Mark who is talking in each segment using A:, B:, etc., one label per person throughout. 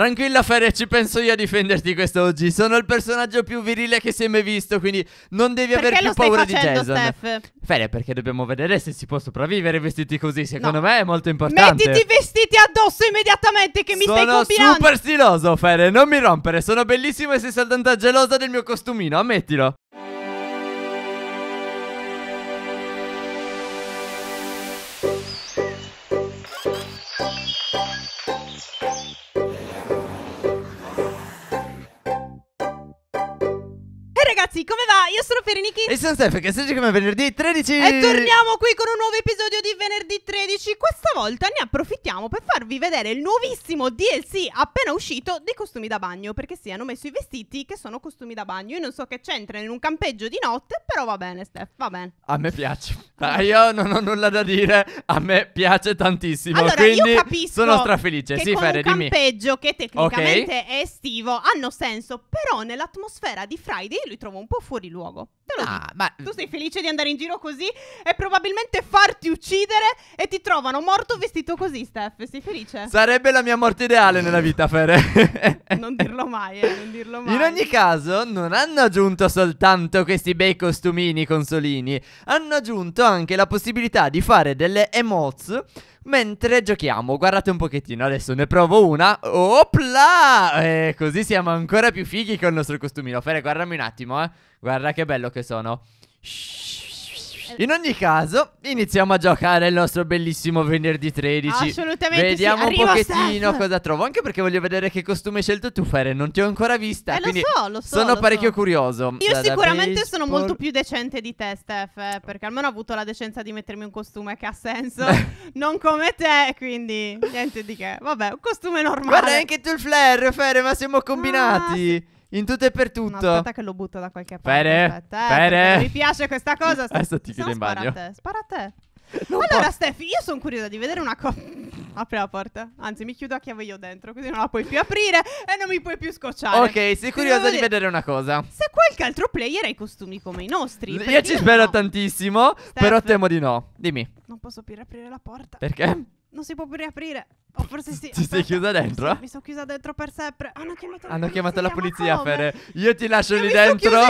A: Tranquilla Ferre, ci penso io a difenderti quest'oggi. Sono il personaggio più virile che si è mai visto, quindi non devi perché avere più paura di Jason. Steph? Ferre, perché dobbiamo vedere se si può sopravvivere vestiti così. Secondo no. me è molto importante. Mettiti i
B: vestiti addosso immediatamente che mi sono stai combinando. Sono super
A: stiloso, Ferre, non mi rompere. Sono bellissimo e sei soltanto gelosa del mio costumino, ammettilo.
B: io sono Fereniki. E sono Steph, che
A: oggi come venerdì 13. E torniamo
B: qui con un nuovo episodio di venerdì 13. Questa volta ne approfittiamo per farvi vedere il nuovissimo DLC appena uscito dei costumi da bagno. Perché sì, hanno messo i vestiti che sono costumi da bagno. Io non so che c'entra in un campeggio di notte, però va bene, Steph, va bene.
A: A me piace. Ah, io non ho nulla da dire. A me piace tantissimo. Allora, quindi io capisco. Sono strafelice. sì, con Fere, un campeggio
B: che tecnicamente okay. è estivo, hanno senso. Però nell'atmosfera di Friday lui trovo un po' fuori luogo. Ah, ma... Tu mm. sei felice di andare in giro così e probabilmente farti uccidere e ti trovano morto vestito così, Steph. Sei felice? Sarebbe
A: la mia morte ideale nella vita, Fere. non dirlo
B: mai, eh, non dirlo mai.
A: In ogni caso, non hanno aggiunto soltanto questi bei costumini consolini, hanno aggiunto anche la possibilità di fare delle emotes mentre giochiamo. Guardate un pochettino, adesso ne provo una. Opla! eh, così siamo ancora più fighi con il nostro costumino. Fere, guardami un attimo, eh. Guarda che bello che sono. Eh. In ogni caso, iniziamo a giocare il nostro bellissimo venerdì 13. Assolutamente. Vediamo sì. un pochettino Steph. cosa trovo. Anche perché voglio vedere che costume hai scelto tu, Fere. Non ti ho ancora vista. Eh, lo so, lo so. Sono lo parecchio so. curioso. Io Dada sicuramente baseball. sono molto più
B: decente di te, Steph. Eh, perché almeno ho avuto la decenza di mettermi un costume che ha senso. non come te, quindi niente di che. Vabbè, un costume normale. Guarda anche tu il
A: flare, Fere, ma siamo combinati. Ah, sì. In tutto e per tutto. No, aspetta che lo butto da
B: qualche parte. Bene. Aspetta, eh, Bene. Mi piace questa cosa. Adesso ti chiedo in bagno. Spara a te. Spara a te. allora, posso... Steph, io sono curiosa di vedere una cosa. Apri la porta. Anzi, mi chiudo a chiave io dentro, così non la puoi più aprire e non mi puoi più scocciare. Ok, sei curiosa di vedere... una cosa. Se qualche altro player ha i costumi come i nostri. Io ci spero no.
A: tantissimo, Steph, però temo di no. Dimmi.
B: Non posso più riaprire la porta. Perché? Non si può più riaprire. O forse sì. Ci sei chiusa dentro? Mi sono chiusa dentro per sempre. Hanno chiamato, Hanno chiamato la polizia, Fere.
A: Io ti lascio e lì dentro.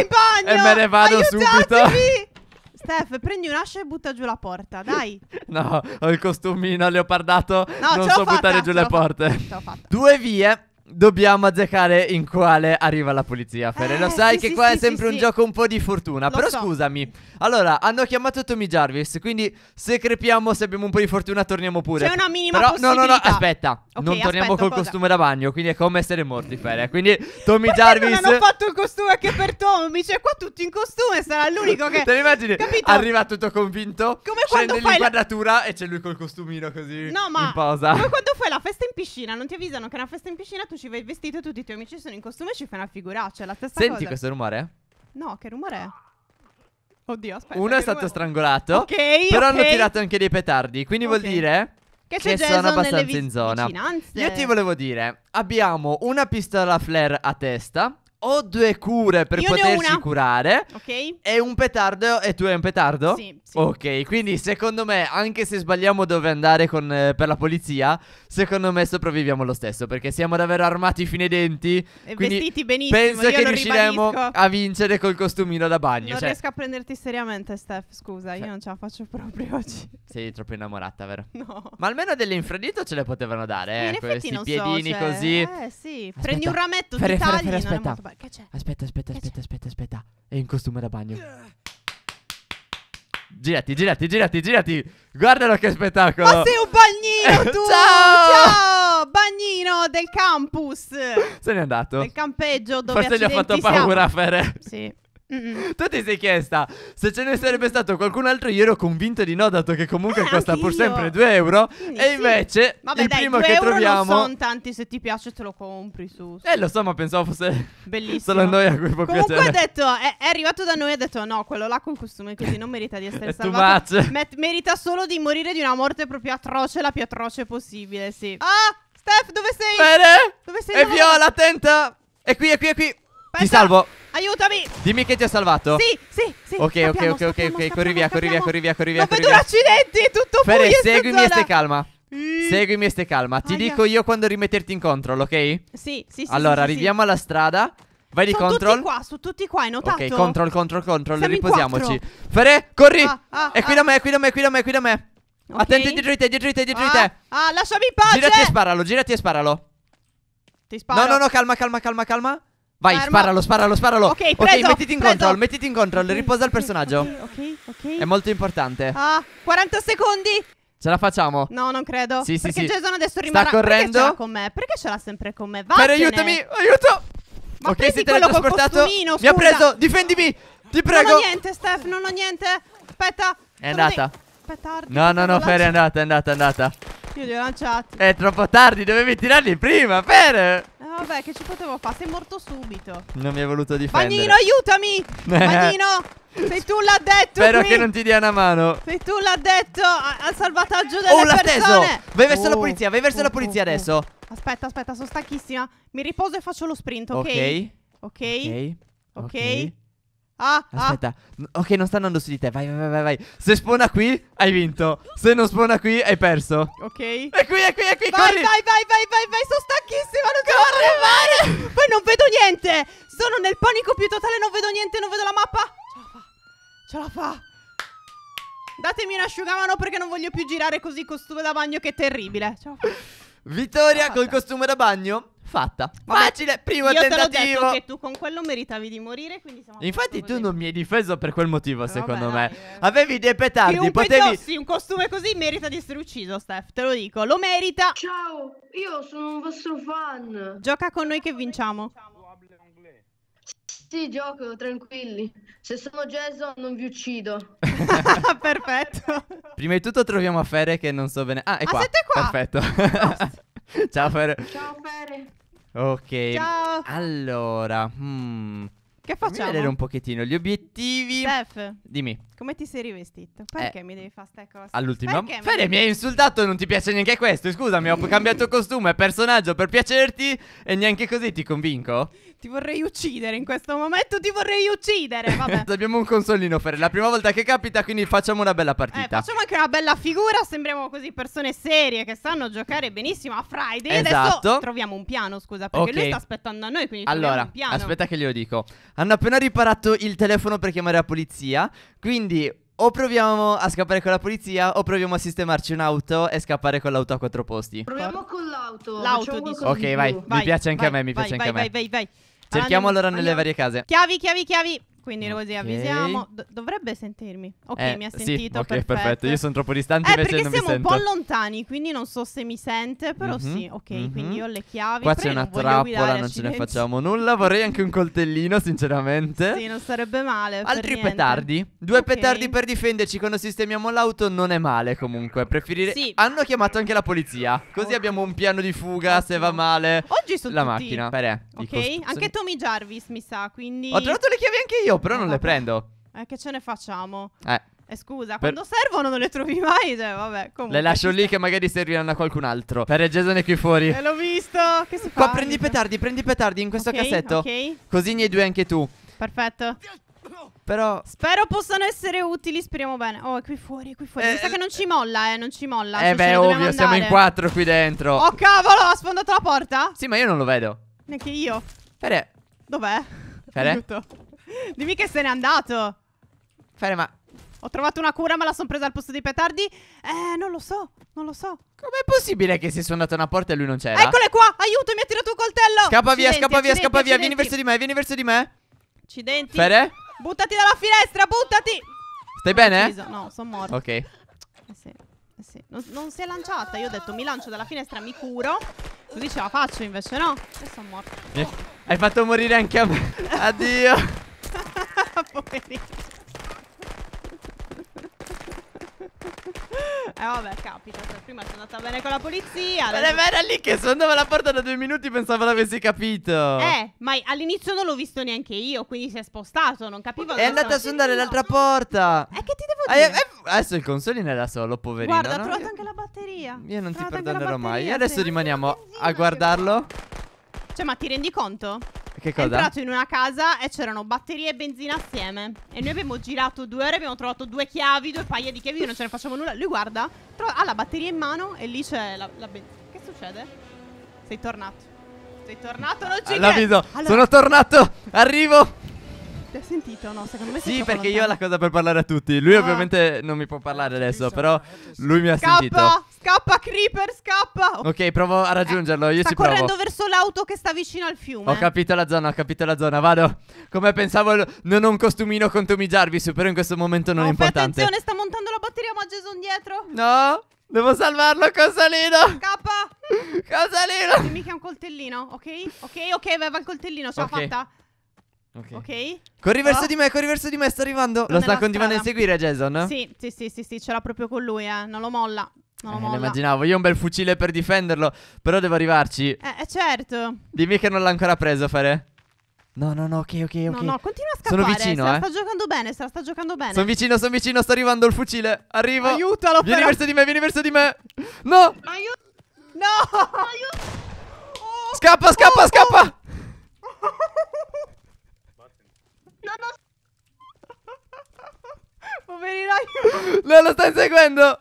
A: E me ne vado Aiutatemi! subito.
B: Steph, prendi un'ascia e butta giù la porta, dai. no, ho
A: il costumino leopardato. No, non so buttare giù le porte. Due vie dobbiamo azzeccare in quale arriva la polizia, Fere. Eh, lo sai sì, che sì, qua sì, è sempre un gioco un po' di fortuna. Lo però so. scusami. Allora, hanno chiamato Tommy Jarvis, quindi se crepiamo, se abbiamo un po' di fortuna, torniamo pure. C'è una minima però, No, no, no, aspetta. Okay, non torniamo aspetta, col cosa? costume da bagno, quindi è come essere morti, Fere. Quindi Tommy Perché Jarvis... Non hanno
B: fatto il costume anche per Tommy. Cioè, qua tutti in costume, sarà l'unico che... Te lo immagini? Capito? Arriva
A: tutto convinto, come quando scende l'inquadratura la... e c'è lui col costumino così No, ma... In posa. Come
B: quando fai la festa in piscina, non ti avvisano che è una festa in piscina, tu ci vai vestito tutti i tuoi amici sono in costume e ci fai una figuraccia. È la stessa Senti cosa. questo rumore? No, che rumore è? Oddio, aspetta. Uno è stato rumore... strangolato. Ok. Però okay. hanno tirato
A: anche dei petardi. Quindi okay. vuol dire.
B: Che, che sono abbastanza in zona. Vicinanze. Io ti
A: volevo dire: abbiamo una pistola flare a testa ho due cure per Io potersi curare. Ok. E un petardo. E tu hai un petardo? Sì, sì. Ok, quindi secondo me, anche se sbagliamo dove andare con, eh, per la polizia, secondo me sopravviviamo lo stesso. Perché siamo davvero armati fino ai denti. E vestiti benissimo. Penso che riusciremo ribadisco. a vincere col costumino da bagno. Non cioè... riesco
B: a prenderti seriamente, Steph. Scusa, cioè io non ce la faccio proprio oggi.
A: Sei troppo innamorata, vero? No. Ma almeno delle dell'infradito ce le potevano dare. Eh, questi piedini so, cioè... così. Eh, sì. Aspetta. Prendi un rametto, per, ti tagli. Aspetta bagno. Che c'è? Aspetta, aspetta, aspetta, aspetta, aspetta. È in costume da bagno. Girati, girati, girati, girati. Guardalo che spettacolo. Ma sei un
B: bagnino tu. ciao! Ciao! Bagnino del campus.
A: Se n'è andato. Del
B: campeggio dove Forse gli ha fatto siamo. a Fere. Sì. Tu
A: ti sei chiesta se ce ne sarebbe stato qualcun altro. Io ero convinto di no, dato che comunque eh, costa pur sempre 2 euro. Quindi, e invece, sì. Vabbè, il dai, primo che troviamo. Ma Non sono
B: tanti, se ti piace te lo compri su. Eh, lo so,
A: ma pensavo fosse. Bellissimo. Solo noi a cui può comunque piacere. Comunque ha
B: detto, è, è, arrivato da noi e ha detto: no, quello là con costume così non merita di essere salvato. Met- merita solo di morire di una morte proprio atroce, la più atroce possibile. Sì. Ah, Steph, dove sei? Bene. Dove sei? E Viola, attenta. È qui, è qui, è qui. Aspetta. Ti salvo. Aiutami! Dimmi che ti ha
A: salvato. Sì,
B: sì, sì. Ok, scappiamo, ok, ok, scappiamo, ok, corri
A: via, corri via, corri via, corri via. Ma vedo
B: l'accidente, è tutto fuori. Fere, seguimi e stai calma. Seguimi
A: e stai calma. Ti Aia. dico io quando rimetterti in control, ok? Sì,
B: sì, sì. Allora, sì, arriviamo
A: sì. alla strada. Vai di sono control. Sono tutti
B: qua, sono tutti qua, hai notato? Ok, control,
A: control, control. Siamo Riposiamoci. Fere, corri! Ah, ah, è qui ah. da me, è qui da me, è qui da me, è qui da me. Okay. Attenti dietro di te, dietro di te, dietro di te.
B: Ah, ah lasciami in pace. Girati e
A: sparalo, girati e sparalo.
B: Ti sparo. No, no, no,
A: calma, calma, calma, calma. Vai, Arma. sparalo, sparalo, sparalo. Ok, preso, okay mettiti in preso. control, mettiti in control, okay, riposa il personaggio.
B: Okay, ok, ok. È
A: molto importante.
B: Ah, 40 secondi.
A: Ce la facciamo?
B: No, non credo. Sì, sì, Perché sì. Jason adesso rimarrà Sta correndo. Perché ce l'ha con me? Perché ce l'ha sempre con me? Vattene. Per aiutami,
A: aiuto. Ma ok, si è teletrasportato. Mi ha preso, difendimi. Ti prego. Non ho
B: niente, Steph, non ho niente.
A: Aspetta. È andata. Aspetta, No, no, no, Fer è andata, è andata, è andata.
B: Io li ho lanciati.
A: È troppo tardi, dovevi tirarli prima, Fer
B: vabbè, che ci potevo fare? Sei morto subito.
A: Non mi hai voluto difendere. Bagnino,
B: aiutami! Bagnino! Sei tu l'ha detto Spero qui. che non
A: ti dia una mano
B: Sei tu l'ha detto al salvataggio oh, delle oh, persone Oh l'ha teso Vai verso oh, la polizia Vai verso oh, la polizia oh, oh, adesso Aspetta aspetta sono stanchissima Mi riposo e faccio lo sprint ok Ok Ok Ok, okay. okay. Ah, ah, Aspetta,
A: ah. ok, non sta andando su di te. Vai, vai, vai, vai. Se spona qui, hai vinto. Se non spona qui, hai perso.
B: Ok. E qui, è qui, è qui. Vai, corri. vai, vai, vai, vai, vai. Sono stanchissima. Non corri, vai. Poi non vedo niente. Sono nel panico più totale. Non vedo niente. Non vedo la mappa. Ce la fa. Ce la fa. Datemi un asciugamano perché non voglio più girare così costume da bagno che è terribile. Ciao.
A: Vittoria col costume da bagno Fatta. Vabbè, Facile, primo io tentativo. Io te l'ho detto che
B: tu con quello meritavi di morire, quindi siamo
A: Infatti tu non mi hai difeso per quel motivo, secondo vabbè, me. Dai, eh. Avevi dei petardi, che potevi... Pedossi,
B: un costume così merita di essere ucciso, Steph, te lo dico. Lo merita. Ciao, io sono un vostro fan. Gioca con noi che vinciamo. Sì, gioco, tranquilli. Se sono Jason non vi uccido.
A: Perfetto. Prima di tutto troviamo Fere che non so bene. Ah, è ah, Siete qua. Perfetto. Ciao Fere.
B: Ciao Fere.
A: Ok. Ciao. Allora, hmm. Che facciamo? Fammi vedere un pochettino gli obiettivi. Steph, dimmi.
B: Come ti sei rivestito? Perché eh, mi devi fare ste cose? All'ultima. Perché Fede, mi
A: hai insultato, non ti piace neanche questo. Scusami, ho cambiato costume, personaggio per piacerti e neanche così ti convinco?
B: Ti vorrei uccidere in questo momento, ti vorrei uccidere. Vabbè.
A: Abbiamo un consolino, Fede. La prima volta che capita, quindi facciamo una bella eh, partita. Eh, facciamo
B: anche una bella figura, sembriamo così persone serie che sanno giocare benissimo a Friday. Esatto. Adesso troviamo un piano, scusa, perché okay. lui sta aspettando a noi, quindi allora, un piano. aspetta
A: che glielo dico. Hanno appena riparato il telefono per chiamare la polizia. Quindi o proviamo a scappare con la polizia o proviamo a sistemarci un'auto e scappare con l'auto a quattro posti.
B: Proviamo con l'auto. L'auto dico. Ok, vai. vai. Mi piace anche vai, a me, mi vai, piace anche a me. Vai, vai, vai, vai. Cerchiamo allora nelle varie case. Chiavi, chiavi, chiavi. Quindi okay. così avvisiamo. Do- dovrebbe sentirmi. Ok, eh, mi ha sentito. Sì, ok, perfetto. perfetto. Io sono troppo distante. Eh, perché siamo un po' lontani, quindi non so se mi sente, però mm-hmm. sì. Ok, mm-hmm. quindi io ho le chiavi. Qua c'è una trappola, non ce ne facciamo
A: nulla. Vorrei anche un coltellino, sinceramente. sì,
B: non sarebbe male. Altri
A: petardi. Due okay. petardi per difenderci quando sistemiamo l'auto non è male comunque. Preferire... Sì. Hanno chiamato anche la polizia. Così okay. abbiamo un piano di fuga se va male. Oggi sono la tutti... macchina. Beh, ok, cost... anche
B: Tommy Jarvis mi sa, quindi... Ho trovato le chiavi anche
A: io però non le prendo.
B: Eh, che ce ne facciamo? Eh. Eh, scusa, per... quando servono non le trovi mai. Cioè, vabbè, comunque. Le lascio lì
A: che magari serviranno a qualcun altro. Per Jason è qui fuori. E eh,
B: l'ho visto. Che si fa? Qua prendi i
A: petardi, prendi i petardi in questo okay, cassetto. Ok. Così ne hai due anche tu.
B: Perfetto. Però Spero possano essere utili, speriamo bene. Oh, è qui fuori, è qui fuori. Eh, Mi sa eh, che non ci molla, eh, non ci molla. Eh, cioè, beh, ovvio, andare. siamo in quattro
A: qui dentro. Oh,
B: cavolo, ha sfondato la porta?
A: Sì, ma io non lo vedo.
B: Neanche io. Fere. Dov'è? Fere. Aiuto. Dimmi che se n'è andato. Fare, ma... Ho trovato una cura ma la sono presa al posto dei petardi? Eh, non lo so, non lo so. Com'è possibile
A: che se sono a una porta e lui non c'era? Eccole
B: qua, aiuto, mi ha tirato un coltello. Scappa accidenti, via, scappa via, scappa accidenti. via, vieni verso di me, vieni verso di me. Accidenti. Fere? Buttati dalla finestra, buttati. Stai non bene? Ucciso. No, sono morto. Ok. Eh sì, eh sì. Non, non si è lanciata, io ho detto mi lancio dalla finestra, mi curo. Così ce la faccio, invece no. E sono morto.
A: Oh. Hai fatto morire anche a me.
B: Addio. poverino. Eh vabbè, capita. Cioè, prima sono andata bene con la polizia. Adesso... Ma era lì che sondava la
A: porta da due minuti pensavo l'avessi capito. Eh,
B: ma all'inizio non l'ho visto neanche io, quindi si è spostato. Non capivo. È andata a sondare l'altra
A: porta. E eh, che ti devo eh, dire? Eh, eh, adesso il consolino da solo, poverino. Guarda, no?
B: trovato anche la batteria. Io non ti
A: perdonerò mai. Adesso rimaniamo a guardarlo.
B: Cioè, ma ti rendi conto? Che cosa? È entrato in una casa e c'erano batterie e benzina assieme. E noi abbiamo girato due ore, abbiamo trovato due chiavi, due paia di chiavi, non ce ne facciamo nulla. Lui guarda, ha la batteria in mano e lì c'è la, la benzina. Che succede? Sei tornato. Sei tornato, non ci credo. Allora... Sono tornato, arrivo ti L'hai sentito? No, secondo me Sì, perché
A: io ho la cosa per parlare a tutti. Lui, ah. ovviamente, non mi può parlare adesso. Però lui mi ha scappa, sentito.
B: Scappa, Creeper, scappa. Ok,
A: provo a raggiungerlo. Eh, io ci provo. Sta correndo
B: verso l'auto che sta vicino al fiume. Ho capito
A: la zona, ho capito la zona. Vado. Come pensavo, non ho un costumino con Tommy Jarvis. Però in questo momento non oh, è importante. Attenzione,
B: sta montando la batteria, ma Jason dietro. No.
A: Devo salvarlo, Cosalino!
B: Scappa! Cosalino! Dimmi che è un coltellino, ok? Ok, ok, aveva il coltellino, ce l'ho okay. fatta. Ok. okay. Corri verso oh. di me, corri verso di me, sta arrivando. Lo sta
A: continuando a inseguire Jason?
B: Sì, sì, sì, sì, sì, ce l'ha proprio con lui, eh. Non lo molla. Non lo eh, molla. immaginavo,
A: io ho un bel fucile per difenderlo, però devo arrivarci. Eh,
B: eh, certo.
A: Dimmi che non l'ha ancora preso, Fare. No, no, no, ok, ok, ok. No, no, continua a scappare. Sono vicino, se eh. la sta
B: giocando bene, se la sta giocando bene. Sono vicino,
A: sono vicino, sta arrivando il fucile. Arrivo. Aiutalo, Vieni però. verso di me, vieni verso di me. No!
B: Aiuto! No! Aiuto!
A: Oh. Scappa, scappa, oh, scappa!
B: Non ho... Poverino,
A: Non lo stai seguendo!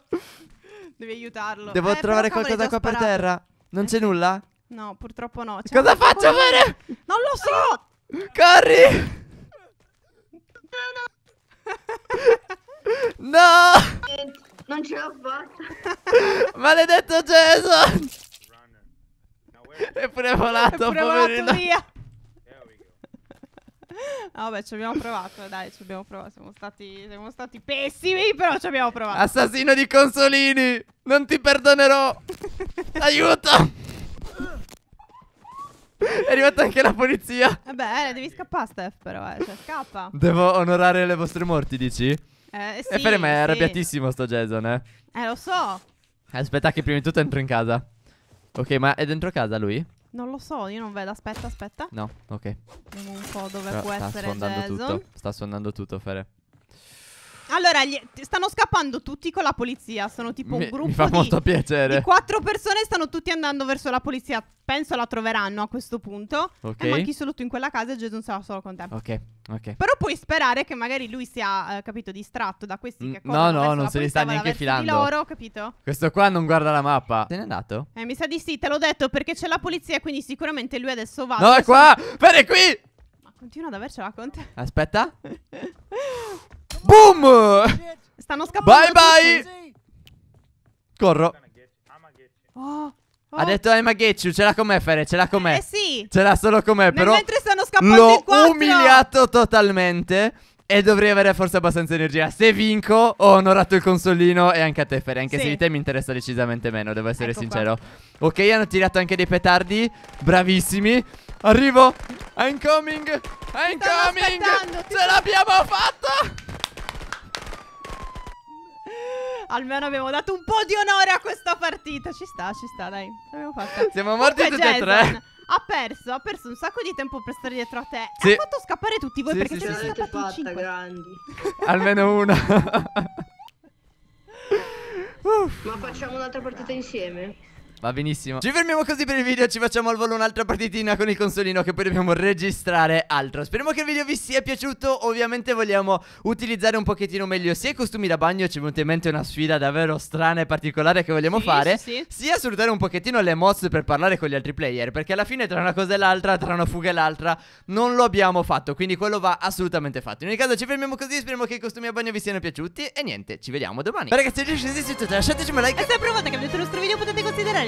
B: Devi aiutarlo. Devo eh, trovare qualcosa qua per terra.
A: Non c'è nulla?
B: No, purtroppo no. C'è Cosa faccio fare? Non lo so! Corri! No! Non ce l'ho fatta. Maledetto Jason! È pure volato, Eppure poverino. È volato via. Vabbè, ci abbiamo provato, dai, ci abbiamo provato. Siamo stati, siamo stati pessimi, però ci abbiamo provato.
A: Assassino di consolini, non ti perdonerò. Aiuto! È arrivata anche la polizia.
B: Vabbè, eh, devi scappare, Steph, però, eh. cioè, scappa.
A: Devo onorare le vostre morti, dici? Eh, sì. E per me è sì. arrabbiatissimo sto Jason, eh.
B: Eh, lo so.
A: Aspetta che prima di tutto entro in casa. Ok, ma è dentro casa lui?
B: Non lo so, io non vedo. Aspetta, aspetta. No, ok. Vediamo un po' dove Però può sta essere Jason. Tutto.
A: Sta suonando tutto, Fere.
B: Allora, gli- stanno scappando tutti con la polizia. Sono tipo un Mi, gruppo mi fa di, molto
A: piacere. di
B: quattro persone. Stanno tutti andando verso la polizia. Penso la troveranno a questo punto. Ok. E eh, manchi solo tu in quella casa e Jason sarà solo con te. Ok, ok. Però puoi sperare che magari lui sia, eh, capito, distratto da questi Mm, corrono. no, no, non se li sta polizia, vada neanche verso di loro, capito?
A: Questo qua non guarda la mappa. Se n'è andato?
B: Eh, mi sa di sì, te l'ho detto perché c'è la polizia, quindi sicuramente lui adesso va. no, è verso- qua! Vieni qui! Ma continua ad avercela con te.
A: Aspetta. Boom!
B: Stanno scappando. Bye bye. Corro. Oh.
A: Oh. Ha detto Emma Getchu, ce l'ha con me Fere, ce l'ha con me Eh sì Ce l'ha solo con me, però Mentre
B: stanno scappando
A: L'ho umiliato totalmente E dovrei avere forse abbastanza energia Se vinco, ho onorato il consolino E anche a te Fere, anche sì. se di te mi interessa decisamente meno Devo essere ecco sincero qua. Ok, hanno tirato anche dei petardi Bravissimi Arrivo I'm coming I'm coming Ce l'abbiamo fatta
B: Almeno abbiamo dato un po' di onore a questa partita. Ci sta, ci sta, dai. L'abbiamo fatta. Siamo morti Comunque, tutti e tre. Ha perso, ha perso un sacco di tempo per stare dietro a te. Sì. Ha fatto scappare tutti voi sì, perché sì, ce ne sono scappati fatta, 5. grandi.
A: Almeno uno.
B: Ma facciamo un'altra partita insieme?
A: Va benissimo Ci fermiamo così per il video Ci facciamo al volo un'altra partitina con il consolino Che poi dobbiamo registrare altro Speriamo che il video vi sia piaciuto Ovviamente vogliamo utilizzare un pochettino meglio Sia i costumi da bagno Ci è venuta in mente una sfida davvero strana e particolare Che vogliamo sì, fare sì, sì. Sia sfruttare un pochettino le mosse per parlare con gli altri player Perché alla fine tra una cosa e l'altra Tra una fuga e l'altra Non lo abbiamo fatto Quindi quello va assolutamente fatto In ogni caso ci fermiamo così Speriamo che i costumi da bagno vi siano piaciuti E niente, ci vediamo domani Ragazzi, se vi piace, lasciateci un like E se provate
B: che avete il nostro video potete considerare